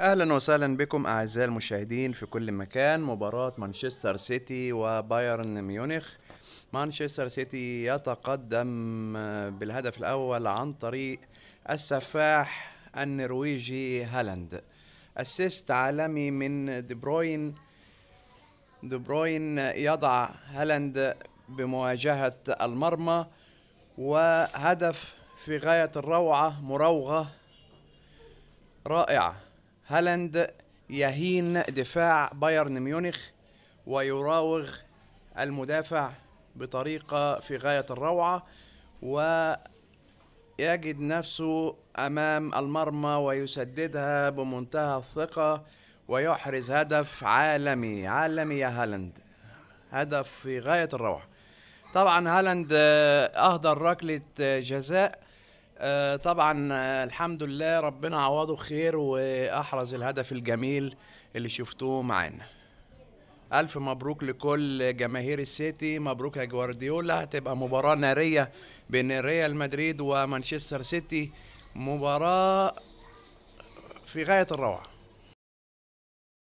اهلا وسهلا بكم اعزائي المشاهدين في كل مكان مباراة مانشستر سيتي وبايرن ميونخ مانشستر سيتي يتقدم بالهدف الاول عن طريق السفاح النرويجي هالاند اسيست عالمي من دي بروين دي بروين يضع هالاند بمواجهة المرمى وهدف في غاية الروعة مراوغة رائعة هالاند يهين دفاع بايرن ميونخ ويراوغ المدافع بطريقة في غاية الروعة ويجد نفسه أمام المرمى ويسددها بمنتهى الثقة ويحرز هدف عالمي عالمي يا هالاند هدف في غاية الروعة طبعا هالاند آه، أهدر ركلة جزاء آه، طبعا آه، الحمد لله ربنا عوضه خير واحرز الهدف الجميل اللي شفتوه معانا الف مبروك لكل جماهير السيتي مبروك يا جوارديولا هتبقى مباراه ناريه بين ريال مدريد ومانشستر سيتي مباراه في غايه الروعه